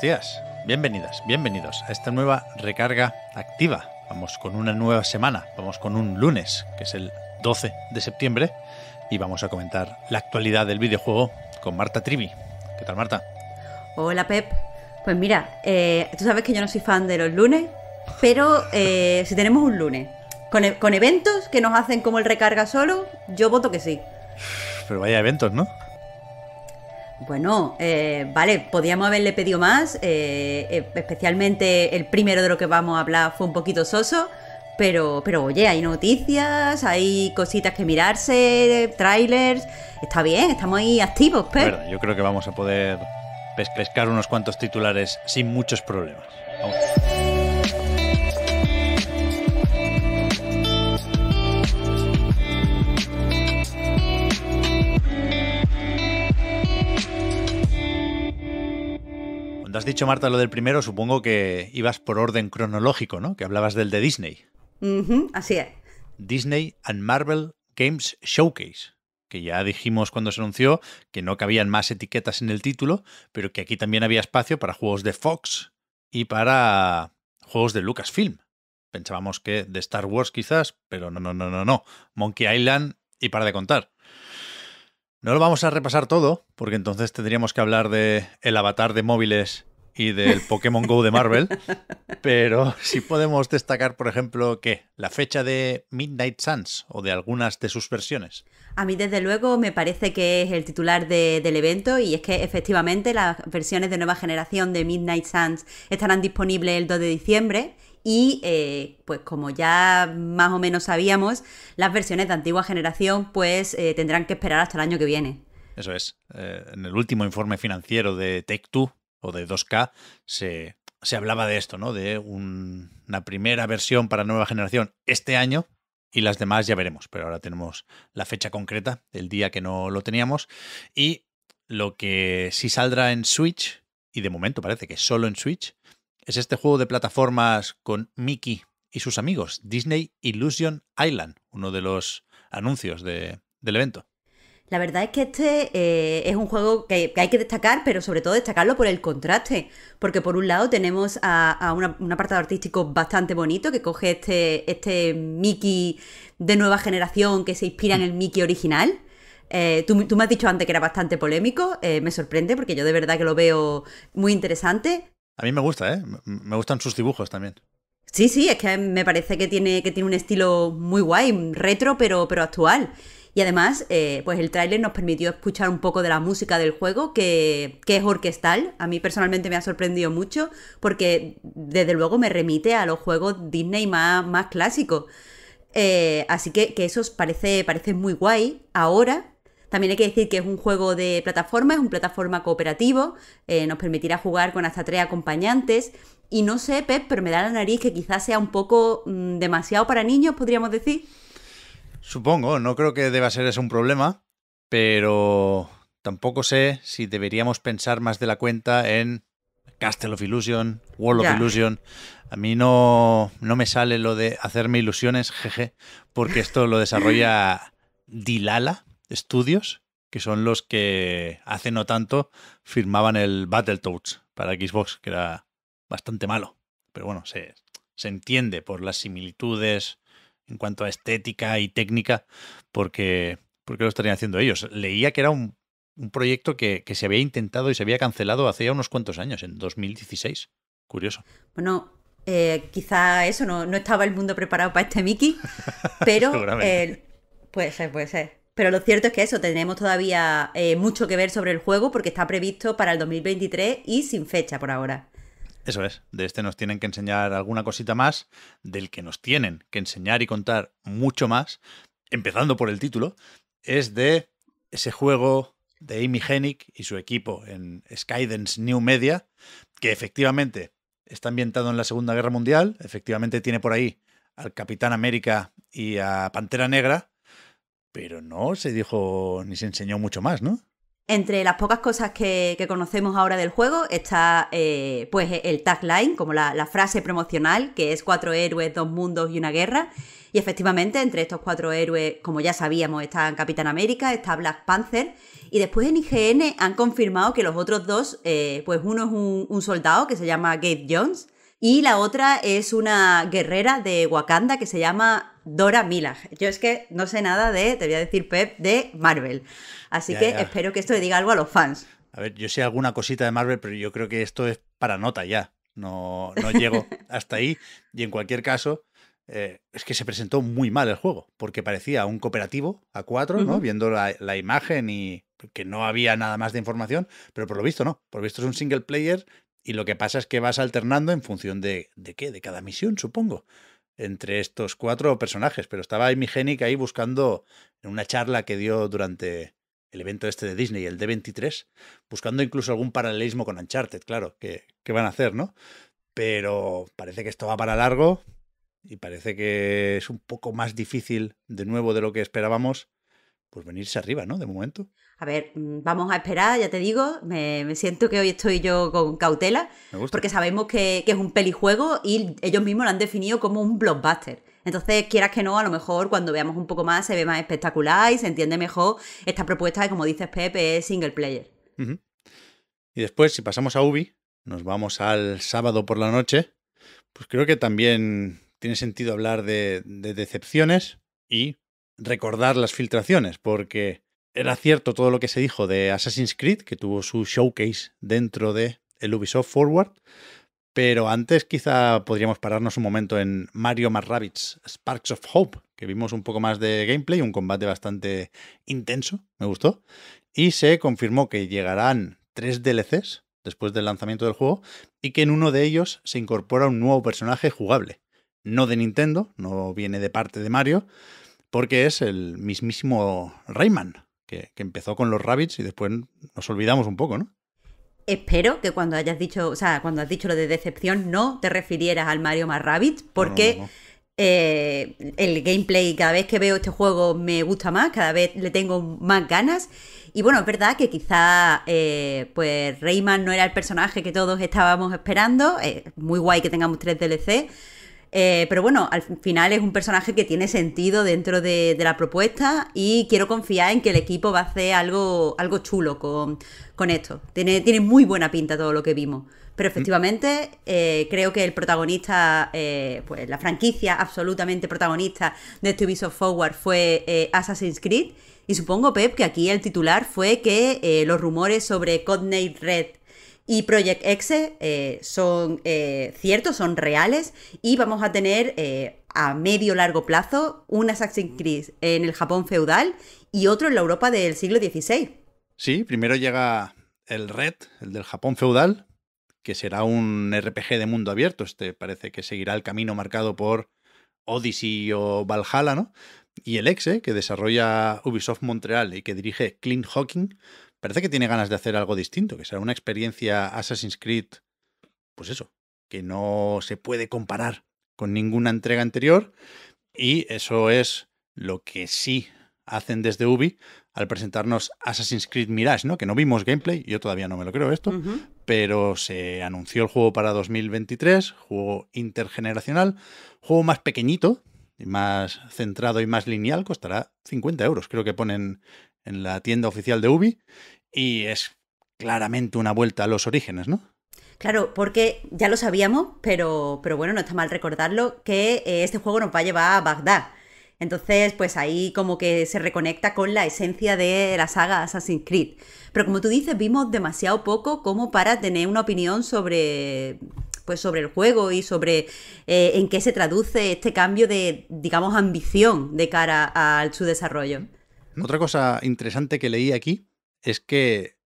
buenos días. Bienvenidas, bienvenidos a esta nueva recarga activa. Vamos con una nueva semana, vamos con un lunes, que es el 12 de septiembre, y vamos a comentar la actualidad del videojuego con Marta Trivi. ¿Qué tal, Marta? Hola, Pep. Pues mira, eh, tú sabes que yo no soy fan de los lunes, pero eh, si tenemos un lunes con, e, con eventos que nos hacen como el recarga solo, yo voto que sí. Pero vaya eventos, ¿no? Bueno, eh, vale, podíamos haberle pedido más, eh, eh, especialmente el primero de lo que vamos a hablar fue un poquito soso, pero, pero oye, hay noticias, hay cositas que mirarse, trailers, está bien, estamos ahí activos, pero... Yo creo que vamos a poder pescar unos cuantos titulares sin muchos problemas. Vamos. has dicho, Marta, lo del primero, supongo que ibas por orden cronológico, ¿no? Que hablabas del de Disney. así es. Disney and Marvel Games Showcase, que ya dijimos cuando se anunció que no cabían más etiquetas en el título, pero que aquí también había espacio para juegos de Fox y para juegos de Lucasfilm. Pensábamos que de Star Wars quizás, pero no, no, no, no, no. Monkey Island y para de contar. No lo vamos a repasar todo, porque entonces tendríamos que hablar de el avatar de móviles y del Pokémon Go de Marvel, pero sí podemos destacar, por ejemplo, ¿qué? La fecha de Midnight Suns o de algunas de sus versiones. A mí, desde luego, me parece que es el titular del evento y es que efectivamente las versiones de nueva generación de Midnight Suns estarán disponibles el 2 de diciembre y eh, pues como ya más o menos sabíamos, las versiones de antigua generación pues eh, tendrán que esperar hasta el año que viene. Eso es. Eh, en el último informe financiero de Tech Two o de 2K, se, se hablaba de esto, ¿no? De una primera versión para nueva generación este año y las demás ya veremos, pero ahora tenemos la fecha concreta, el día que no lo teníamos y lo que sí saldrá en Switch, y de momento parece que solo en Switch, es este juego de plataformas con Mickey y sus amigos, Disney Illusion Island, uno de los anuncios del evento. La verdad es que este eh, es un juego que, hay que destacar, pero sobre todo destacarlo por el contraste. Porque por un lado tenemos a, un apartado artístico bastante bonito que coge este, este Mickey de nueva generación que se inspira en el Mickey original. Eh, tú, me has dicho antes que era bastante polémico, eh, me sorprende porque yo de verdad que lo veo muy interesante. A mí me gusta, ¿eh? Me gustan sus dibujos también. Sí, sí, es que me parece que tiene, que tiene un estilo muy guay, retro pero, pero actual. Y además, eh, pues el tráiler nos permitió escuchar un poco de la música del juego, que, es orquestal. A mí personalmente me ha sorprendido mucho, porque desde luego me remite a los juegos Disney más, más clásicos. Eh, así que, eso parece, parece muy guay. Ahora, también hay que decir que es un juego de plataforma, es un plataforma cooperativo, eh, nos permitirá jugar con hasta tres acompañantes. Y no sé, Pep, pero me da la nariz que quizás sea un poco mm, demasiado para niños, podríamos decir. Supongo, no creo que deba ser eso un problema, pero tampoco sé si deberíamos pensar más de la cuenta en Castle of Illusion, Wall of Illusion. A mí no, no me sale lo de hacerme ilusiones, jeje, porque esto lo desarrolla Dilala Studios, que son los que hace no tanto firmaban el Battletoads para Xbox, que era bastante malo. Pero bueno, se, se entiende por las similitudes en cuanto a estética y técnica, porque, porque lo estarían haciendo ellos. Leía que era un, un proyecto que, se había intentado y se había cancelado hace ya unos cuantos años, en 2016. Curioso. Bueno, eh, quizá eso, no, estaba el mundo preparado para este Mickey, pero eh, puede ser, puede ser. Pero lo cierto es que eso, tenemos todavía eh, mucho que ver sobre el juego porque está previsto para el 2023 y sin fecha por ahora. Eso es, de este nos tienen que enseñar alguna cosita más, del que nos tienen que enseñar y contar mucho más, empezando por el título, es de ese juego de Amy Hennig y su equipo en Skydance New Media, que efectivamente está ambientado en la Segunda Guerra Mundial, efectivamente tiene por ahí al Capitán América y a Pantera Negra, pero no se dijo ni se enseñó mucho más, ¿no? Entre las pocas cosas que, conocemos ahora del juego está eh, pues el tagline, como la, frase promocional, que es cuatro héroes, dos mundos y una guerra. Y efectivamente, entre estos cuatro héroes, como ya sabíamos, está Capitán América, está Black Panther. Y después en IGN han confirmado que los otros dos, eh, pues uno es un, un soldado que se llama Gabe Jones y la otra es una guerrera de Wakanda que se llama Dora Milaje. Yo es que no sé nada de, te voy a decir Pep, de Marvel. Así que espero que esto le diga algo a los fans. A ver, yo sé alguna cosita de Marvel, pero yo creo que esto es para nota ya. No, no llego hasta ahí. Y en cualquier caso, eh, es que se presentó muy mal el juego, porque parecía un cooperativo a cuatro, ¿no? Viendo la, la, imagen y que no había nada más de información, pero por lo visto no. Por lo visto es un single player y lo que pasa es que vas alternando en función de, qué, de cada misión, supongo, entre estos cuatro personajes. Pero estaba Imigenic ahí buscando, en una charla que dio durante el evento este de Disney, el D23, buscando incluso algún paralelismo con Uncharted, claro, que, que van a hacer, ¿no? Pero parece que esto va para largo y parece que es un poco más difícil de nuevo de lo que esperábamos pues venirse arriba, ¿no? De momento. A ver, mm, vamos a esperar, ya te digo, me, siento que hoy estoy yo con cautela, me gusta. porque sabemos que, es un pelijuego y ellos mismos lo han definido como un blockbuster. Entonces, quieras que no, a lo mejor cuando veamos un poco más se ve más espectacular y se entiende mejor esta propuesta de, como dices Pepe, single player. Y después, si pasamos a Ubi, nos vamos al sábado por la noche, pues creo que también tiene sentido hablar de decepciones y recordar las filtraciones, porque era cierto todo lo que se dijo de Assassin's Creed, que tuvo su showcase dentro de el Ubisoft Forward, pero antes quizá podríamos pararnos un momento en Mario más Rabbits Sparks of Hope, que vimos un poco más de gameplay, un combate bastante intenso, me gustó, y se confirmó que llegarán tres DLCs después del lanzamiento del juego y que en uno de ellos se incorpora un nuevo personaje jugable, no de Nintendo, no viene de parte de Mario, porque es el mismísimo Rayman, que, empezó con los Rabbits y después nos olvidamos un poco, ¿no? Espero que cuando hayas dicho, o sea, cuando has dicho lo de decepción, no te refirieras al Mario más rabbit, porque eh, el gameplay, cada vez que veo este juego me gusta más, cada vez le tengo más ganas. Y bueno, es verdad que quizá eh, pues Rayman no era el personaje que todos estábamos esperando. Es eh, muy guay que tengamos tres DLC eh, pero bueno, al final es un personaje que tiene sentido dentro de, la propuesta y quiero confiar en que el equipo va a hacer algo, algo chulo con, esto. Tiene, tiene muy buena pinta todo lo que vimos. Pero mm. efectivamente, eh, creo que el protagonista, eh, pues la franquicia absolutamente protagonista de este Ubisoft Forward fue Assassin's Creed. Y supongo, Pep, que aquí el titular fue que los rumores sobre Codename Red y Project EXE eh, son eh, ciertos, son reales y vamos a tener eh, a medio largo plazo una Assassin's Creed en el Japón feudal y otro en la Europa del siglo XVI. Sí, primero llega el Red, el del Japón feudal, que será un RPG de mundo abierto. Este parece que seguirá el camino marcado por Odyssey o Valhalla, ¿no? Y el EXE, que desarrolla Ubisoft Montreal y que dirige Clint Hawking, parece que tiene ganas de hacer algo distinto, que será una experiencia Assassin's Creed, pues eso, que no se puede comparar con ninguna entrega anterior. Y eso es lo que sí hacen desde Ubi al presentarnos Assassin's Creed Mirage, ¿no? Que no vimos gameplay, yo todavía no me lo creo esto, pero se anunció el juego para 2023, juego intergeneracional, juego más pequeñito, más centrado y más lineal, costará 50 euros, creo que ponen en la tienda oficial de Ubi y es claramente una vuelta a los orígenes, ¿no? Claro, porque ya lo sabíamos, pero, pero bueno, no está mal recordarlo, que eh, este juego nos va a llevar a Bagdad. Entonces, pues ahí como que se reconecta con la esencia de la saga Assassin's Creed. Pero como tú dices, vimos demasiado poco como para tener una opinión sobre pues sobre el juego y sobre eh, en qué se traduce este cambio de, digamos, ambición de cara al a su desarrollo. Otra cosa interesante que leí aquí es que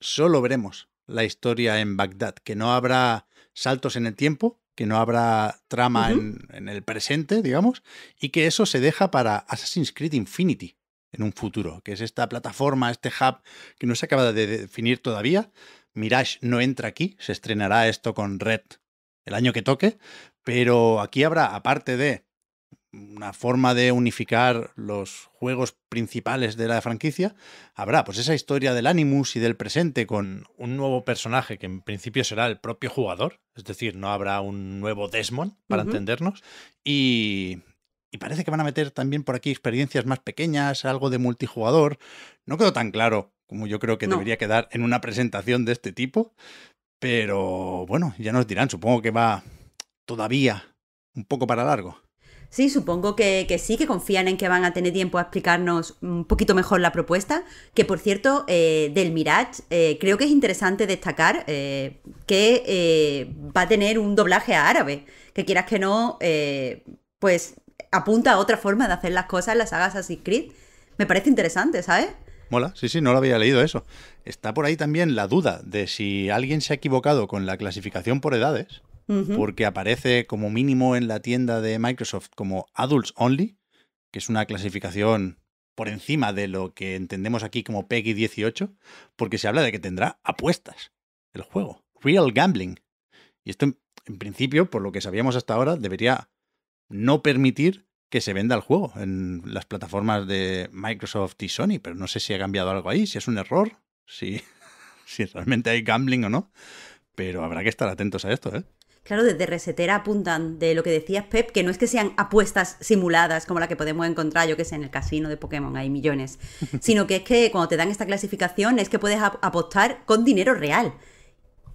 solo veremos la historia en Bagdad, que no habrá saltos en el tiempo, que no habrá trama en, el presente, digamos, y que eso se deja para Assassin's Creed Infinity en un futuro, que es esta plataforma, este hub que no se acaba de definir todavía. Mirage no entra aquí, se estrenará esto con Red el año que toque, pero aquí habrá, aparte de una forma de unificar los juegos principales de la franquicia, habrá pues esa historia del Animus y del presente con un nuevo personaje que en principio será el propio jugador, es decir, no habrá un nuevo Desmond, para entendernos, y, parece que van a meter también por aquí experiencias más pequeñas, algo de multijugador, no quedó tan claro como yo creo que debería quedar en una presentación de este tipo, pero bueno, ya nos dirán, supongo que va todavía un poco para largo. Sí, supongo que, sí, que confían en que van a tener tiempo a explicarnos un poquito mejor la propuesta. Que por cierto, eh, del Mirage, eh, creo que es interesante destacar eh, que va a tener un doblaje a árabe. Que quieras que no, pues apunta a otra forma de hacer las cosas las hagas así, Creed. Me parece interesante, ¿sabes? Mola, sí, sí, no lo había leído eso. Está por ahí también la duda de si alguien se ha equivocado con la clasificación por edades porque aparece como mínimo en la tienda de Microsoft como Adults Only, que es una clasificación por encima de lo que entendemos aquí como PEGI 18, porque se habla de que tendrá apuestas el juego, real gambling. Y esto, en, en principio, por lo que sabíamos hasta ahora, debería no permitir que se venda el juego en las plataformas de Microsoft y Sony, pero no sé si ha cambiado algo ahí, si es un error, si, si realmente hay gambling o no. Pero habrá que estar atentos a esto, ¿eh? Claro, desde Resetera apuntan de lo que decías, Pep, que no es que sean apuestas simuladas como la que podemos encontrar, yo que sé, en el casino de Pokémon, hay millones, sino que es que cuando te dan esta clasificación es que puedes apostar con dinero real.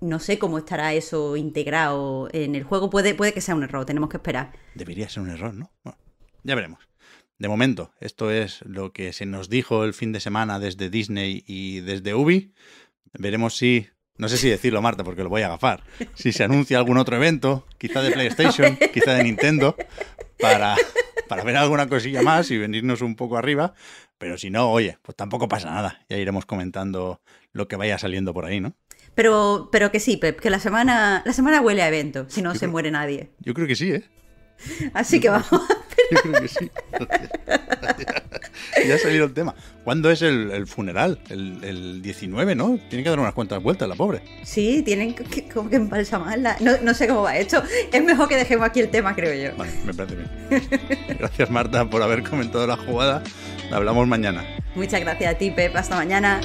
No sé cómo estará eso integrado en el juego, puede, puede que sea un error, tenemos que esperar. Debería ser un error, ¿no? Bueno, ya veremos. De momento, esto es lo que se nos dijo el fin de semana desde Disney y desde Ubi. Veremos si no sé si decirlo, Marta, porque lo voy a agafar. Si se anuncia algún otro evento, quizá de PlayStation, quizá de Nintendo, para, para ver alguna cosilla más y venirnos un poco arriba. Pero si no, oye, pues tampoco pasa nada. Ya iremos comentando lo que vaya saliendo por ahí, ¿no? Pero, pero que sí, Pep, que la semana, la semana huele a evento, si no se muere nadie. Yo creo que sí, ¿eh? Así que vamos. Yo que sí. ya ha salido el tema. ¿Cuándo es el, funeral? El, 19, ¿no? Tiene que dar unas cuantas vueltas la pobre. Sí, tienen que, como que embalsamarla. No, no sé cómo va esto. Es mejor que dejemos aquí el tema, creo yo. Vale, me parece bien. Gracias, Marta, por haber comentado la jugada. hablamos mañana. Muchas gracias a ti, Pepe. Hasta mañana.